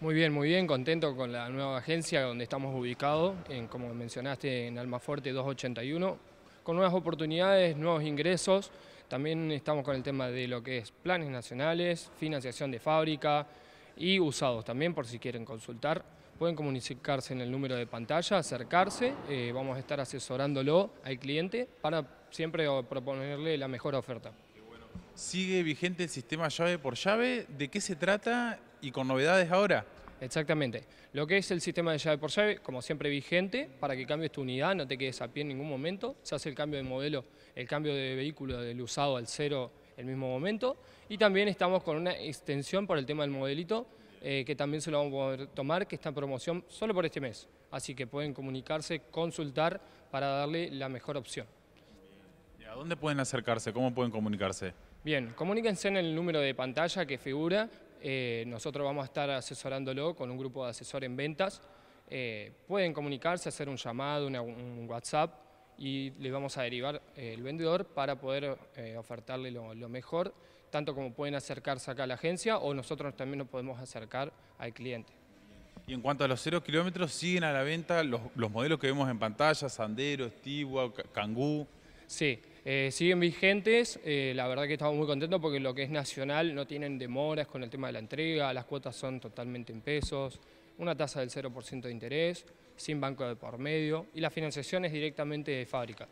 Muy bien, muy bien, contento con la nueva agencia donde estamos ubicados, en, como mencionaste, en Almaforte 281, con nuevas oportunidades, nuevos ingresos, también estamos con el tema de lo que es planes nacionales, financiación de fábrica y usados también, por si quieren consultar. Pueden comunicarse en el número de pantalla, acercarse, eh, vamos a estar asesorándolo al cliente para siempre proponerle la mejor oferta. Sigue vigente el sistema llave por llave. ¿De qué se trata y con novedades ahora? Exactamente. Lo que es el sistema de llave por llave, como siempre vigente, para que cambies tu unidad, no te quedes a pie en ningún momento. Se hace el cambio de modelo, el cambio de vehículo del usado al cero el mismo momento. Y también estamos con una extensión por el tema del modelito, eh, que también se lo vamos a poder tomar, que está en promoción solo por este mes. Así que pueden comunicarse, consultar para darle la mejor opción. ¿A dónde pueden acercarse? ¿Cómo pueden comunicarse? Bien, comuníquense en el número de pantalla que figura. Eh, nosotros vamos a estar asesorándolo con un grupo de asesor en ventas. Eh, pueden comunicarse, hacer un llamado, un WhatsApp y les vamos a derivar eh, el vendedor para poder ofertarle lo, mejor, tanto como pueden acercarse acá a la agencia o nosotros también nos podemos acercar al cliente. Y en cuanto a los cero kilómetros, siguen a la venta los, modelos que vemos en pantalla, Sandero, Estigua, Kangoo. Sí, eh, siguen vigentes, eh, la verdad que estamos muy contentos porque lo que es nacional no tienen demoras con el tema de la entrega, las cuotas son totalmente en pesos, una tasa del 0% de interés, sin banco de por medio y la financiación es directamente de fábrica.